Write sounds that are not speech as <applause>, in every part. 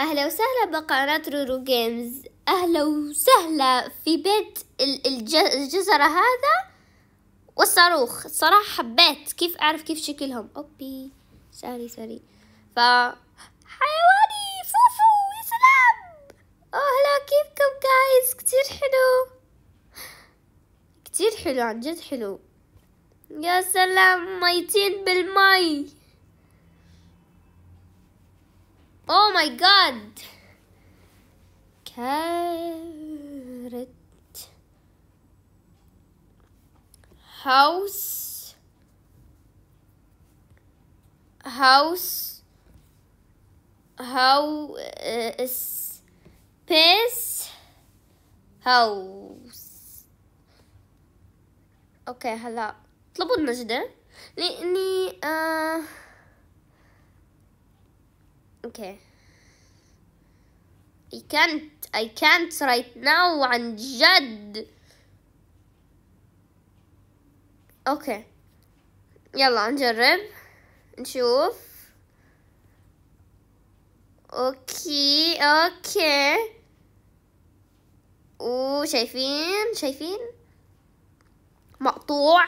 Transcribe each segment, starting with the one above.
أهلا وسهلا بقناة رورو جيمز أهلا وسهلا في بيت الجزرة هذا والصاروخ صراحة حبيت كيف أعرف كيف شكلهم أوبي ساري ساري ف حيواني فوفو يا سلام أهلا كيفكم جايز كتير حلو كتير حلو عن جد حلو يا سلام ميتين بالمي Oh my god! Carrot. House. House. How is piss? house. Okay, hello. اطلبوا المجدة لاني اوكي i can't i can't right now عن جد اوكي يلا نجرب نشوف اوكي اوكي شايفين شايفين مقطوع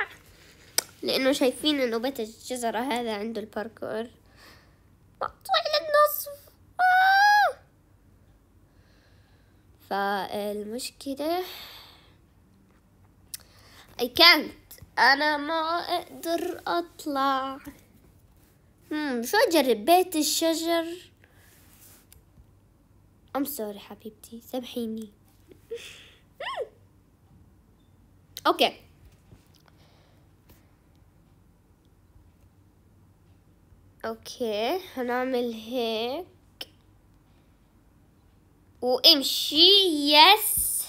لانه شايفين انه بيت الجزرة هذا عنده الباركور مقطوع فالمشكلة I can't أنا ما أقدر أطلع هم hmm، شو أجرب بيت الشجر I'm sorry حبيبتي سامحيني أوكي <laughs> أوكي هنعمل هيك وامشي يس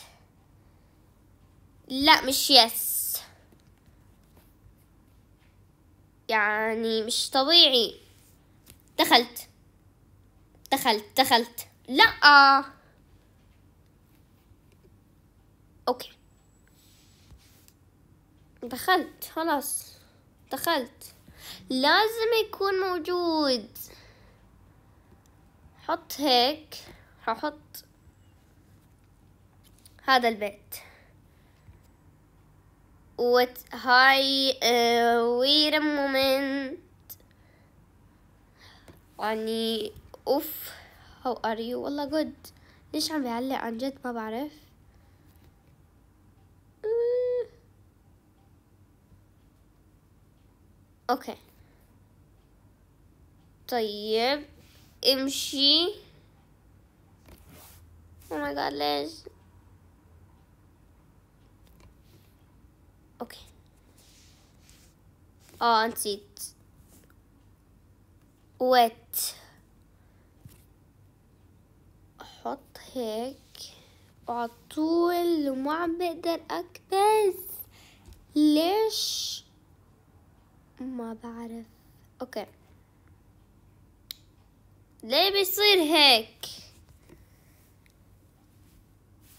لا مش يس يعني مش طبيعي دخلت دخلت دخلت لا اوكي دخلت خلاص دخلت لازم يكون موجود حط هيك هحط هذا البيت وات هاي وير مومنت يعني اوف هاو ار يو والله جود ليش عم بيعلق عن جد ما بعرف اوكي طيب امشي Oh my god ليش اوكي اه نسيت وات احط هيك وعلى طول وما عم بقدر اكبس ليش ما بعرف اوكي ليه بيصير هيك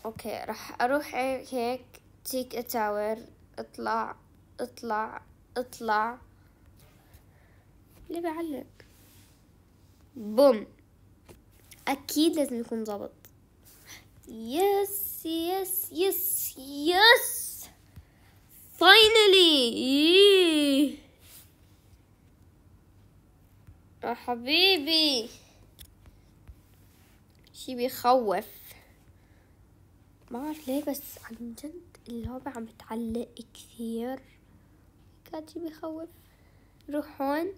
اوكي راح اروح هيك تيك اتاور اطلع اطلع اطلع ليه بعلق بوم اكيد لازم يكون ظابط يس يس يس يس فاينلي يا حبيبي شي بيخوف ما اعرف ليه بس عن جد اللعبة عم بتعلق كثير كاد بخوف روح هون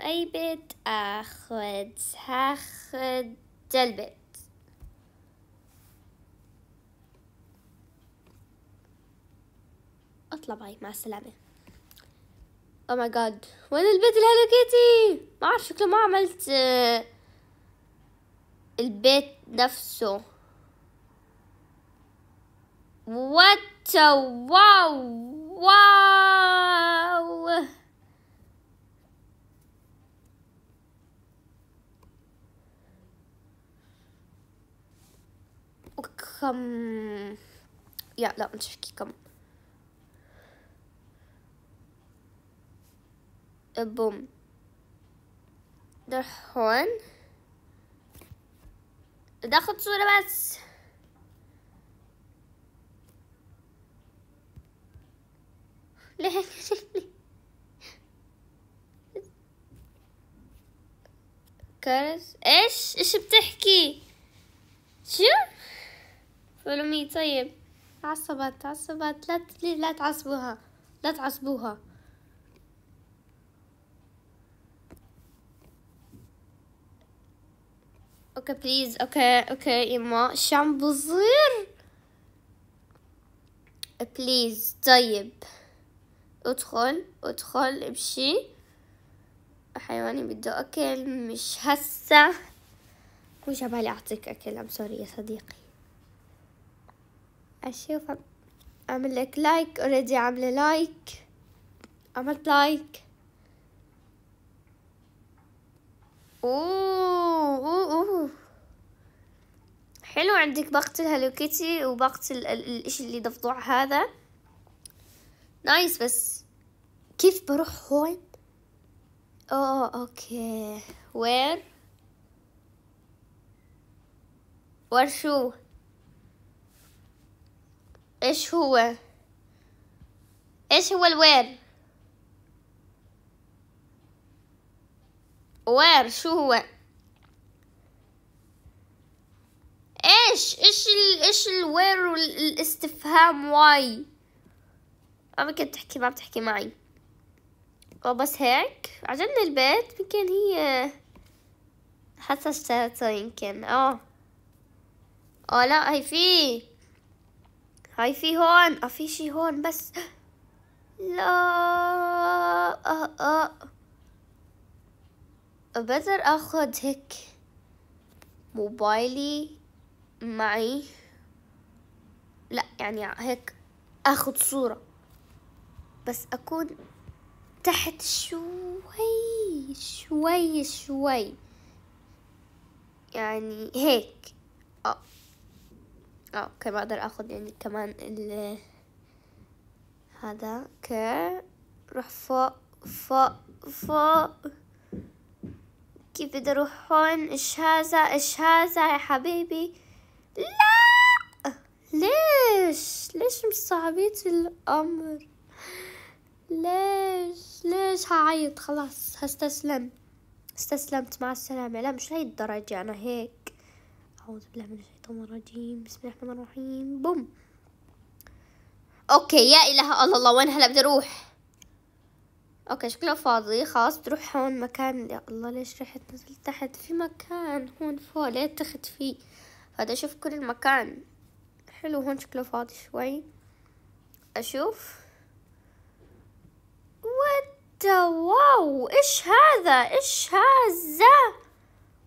اي بيت اخد هاخد البيت اطلع باي مع السلامة او ماي جاد وين البيت الهلو كيتي ما اعرف شكله ما عملت آه، البيت نفسه What a wow! Wow! كم يا لا مش احكي كم بوم ده هون ده صورة بس ليه <laughs> كارث ايش ايش بتحكي شو فلمي طيب تعصبت تعصبت لا لا تعصبوها لا تعصبوها اوكي بليز اوكي اوكي يما شامبو صغير بليز طيب ادخل ادخل امشي حيواني بده اكل مش هسه مش عبالي اعطيك اكل ام سوري يا صديقي اشوف اعمل لك لايك اوريدي عامله لايك عملت لايك اوه اوه, أوه. حلو عندك بقت الهلو كيتي وبقت الاشي اللي ضفضوع هذا نايس بس كيف بروح هون اوه اوكي وير وير شو ايش هو ايش هو الوير وير شو هو ايش ايش ال... ايش الوير والاستفهام واي ما كنت تحكي ما بتحكي معي وبس هيك عجبني البيت يمكن هي حتى اشتريته يمكن اه اه لا هي في هاي في هون اه في شي هون بس <gasps> لا آه،, اه اه بقدر اخذ هيك موبايلي معي لا يعني هيك اخذ صورة بس اكون تحت شوي شوي شوي يعني هيك اه اه كمان اقدر اخذ يعني كمان ال هذا ك روح فوق فوق فوق كيف بدي اروح هون ايش هذا ايش هذا يا حبيبي لا ليش ليش مصعبيت الامر ليش ليش هعيط خلاص هستسلم استسلمت مع السلامة لا مش لهي الدرجة أنا هيك أعوذ بالله من الشيطان الرجيم بسم الله الرحمن الرحيم بوم أوكي يا إله الله الله وين هلا بدي أروح أوكي شكله فاضي خلاص بتروح هون مكان يا الله ليش رحت نزلت تحت في مكان هون فوق ليه تخت فيه بدي أشوف كل المكان حلو هون شكله فاضي شوي أشوف حتى واو ايش هذا ايش هذا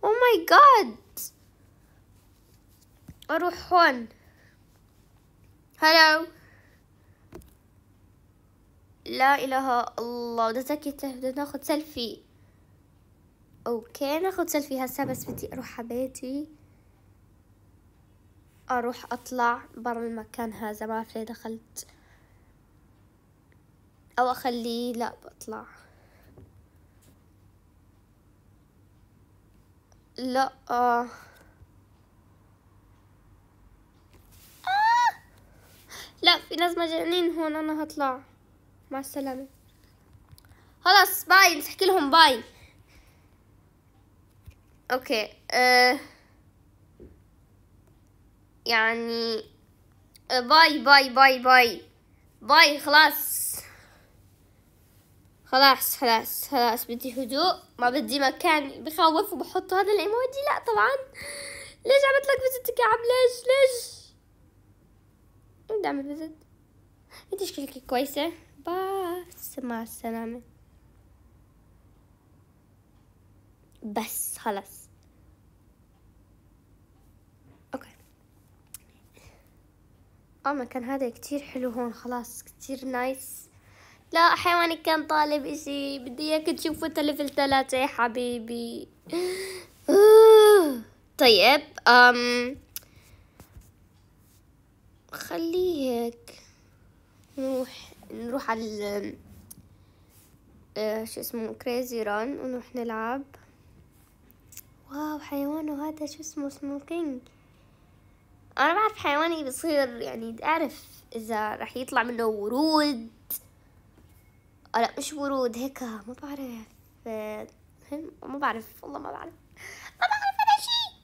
او ماي جاد اروح هون هلو لا اله الله بدي اتاكد بدنا ناخذ سيلفي اوكي ناخذ سيلفي هسه بس بدي اروح على بيتي اروح اطلع برا المكان هذا ما ليه دخلت أو أخليه لا بطلع لا آه. آه. لا في ناس مجانين هون أنا هطلع مع السلامة خلاص باي بدي أحكي لهم باي أوكي آه. يعني آه، باي باي باي باي باي خلاص خلاص خلاص خلاص بدي هدوء ما بدي مكان بخوف وبحط هذا الايموجي لا طبعا ليش عملت لك فيزت يا كعب ليش ليش بدي اعمل فيزت انت شكلك كويسة بس مع السلامة بس خلاص اوكي اه مكان هذا كتير حلو هون خلاص كتير نايس لا حيواني كان طالب اشي بدي اياك تشوفه تلفل ثلاثة يا حبيبي طيب أم خليه هيك نروح نروح على آه، شو اسمه كريزي ران ونروح نلعب واو حيوانه هذا شو اسمه سموكينج انا بعرف حيواني بصير يعني اعرف اذا رح يطلع منه ورود لا مش ورود هيك ما بعرف ما بعرف والله ما بعرف ما بعرف ولا شيء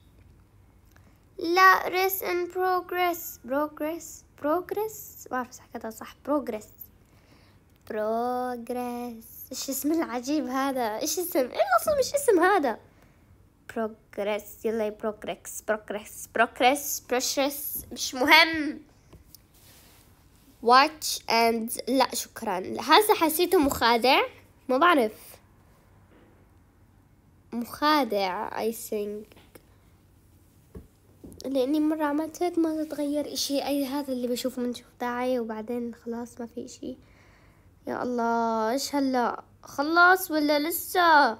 لا ريس ان بروجريس بروجريس بروجريس ما بعرف اذا حكيتها صح بروجريس بروجريس ايش اسم العجيب هذا ايش اسم ايه اصلا مش اسم هذا بروجريس يلا بروجريس بروجريس بروجريس بروجريس مش مهم واتش اند لا شكرا هذا حسيته مخادع ما بعرف مخادع اي ثينك لاني مرة عملت هيك ما تتغير اشي اي هذا اللي بشوفه بنشوف داعي وبعدين خلاص ما في اشي يا الله ايش هلا خلص ولا لسه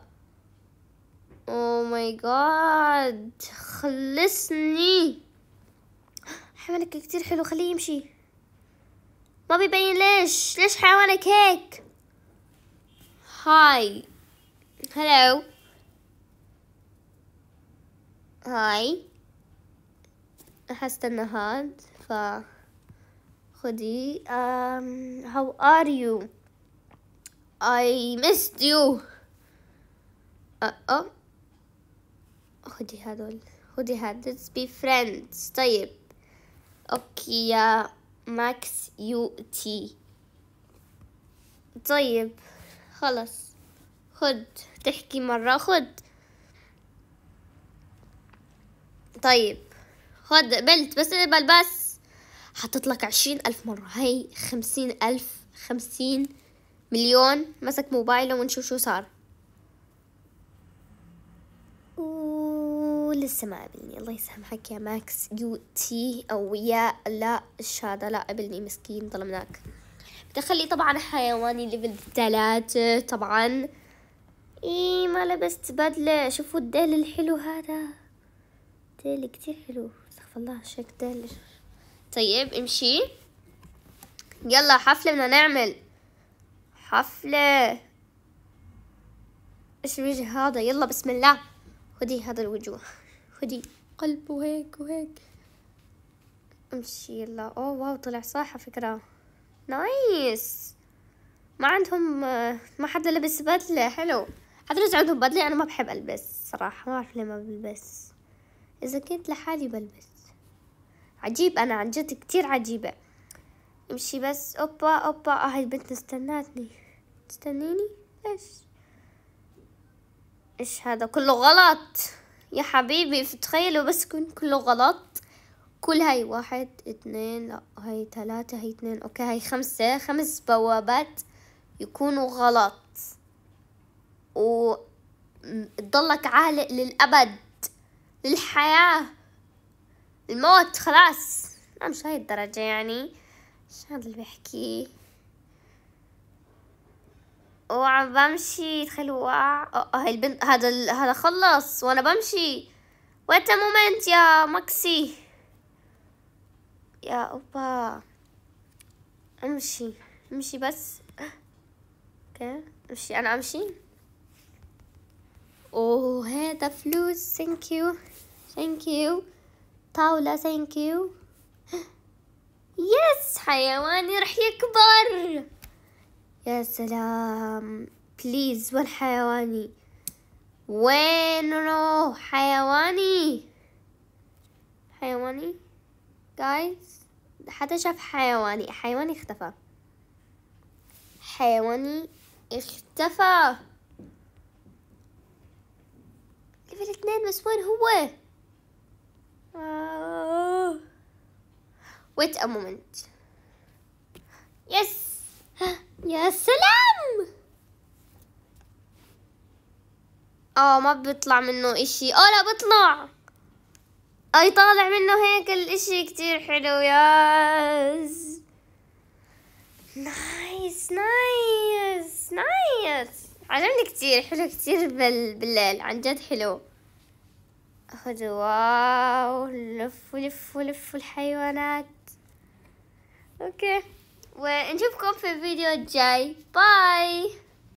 او ماي جاد خلصني حملك كتير حلو خليه يمشي ما بيبين ليش ليش حيوانك هيك هاي هلو هاي راح استنى هاد ف خدي ام هاو ار يو اي مست يو أه خدي هذول خدي هاد let's be friends طيب اوكي يا ماكس يو تي طيب خلص خد تحكي مرة خد طيب خد قبلت بس قبل بس حطيت لك عشرين ألف مرة هي خمسين ألف خمسين مليون مسك موبايله ونشوف شو صار لسه ما قابلني يعني الله يسامحك يا ماكس يو تي أو يا لا الشهادة لا قابلني مسكين ظلمناك بدخلي طبعا حيواني ليفل ثلاثة طبعا إيه ما لبست بدلة شوفوا الديل الحلو هذا ديل كتير حلو استغفر الله شك ديل طيب امشي يلا حفلة بدنا نعمل حفلة ايش الوجه هذا يلا بسم الله خدي هذا الوجوه خدي قلب وهيك وهيك امشي يلا اوه واو طلع صح على فكرة نايس ما عندهم ما حدا لبس بدلة حلو حتى لو عندهم بدلة أنا ما بحب ألبس صراحة ما بعرف ليه ما بلبس إذا كنت لحالي بلبس عجيب أنا عن جد كتير عجيبة امشي بس أوبا أوبا آه هاي البنت استناتني مستنيني ايش إيش هذا كله غلط يا حبيبي تخيلوا بس كن كله غلط كل هاي واحد اثنين لا هاي ثلاثة هاي اثنين اوكي هاي خمسة خمس بوابات يكونوا غلط و تضلك عالق للأبد للحياة الموت خلاص لا مش هاي الدرجة يعني شو هذا اللي بحكيه وعم بمشي تخيل وقع آه، هاي البنت هذا ال... هذا خلص وانا بمشي وات مومنت يا ماكسي يا اوبا امشي امشي بس اوكي امشي انا امشي اوه هذا فلوس ثانك يو ثانك يو طاولة ثانك يو يس حيواني رح يكبر يا سلام بليز وين حيواني وين روح حيواني حيواني جايز حتى شاف حيواني حيواني اختفى حيواني اختفى ليفل اثنين بس وين هو ويت ا مومنت يس يا سلام اه ما بيطلع منه اشي اه لا بيطلع اي طالع منه هيك الاشي كتير حلو ياز نايس نايس نايس عجبني كتير حلو كتير بال... بالليل عن جد حلو خذ واو لفوا لفوا لفوا الحيوانات اوكي We're into for video, Jay. Bye.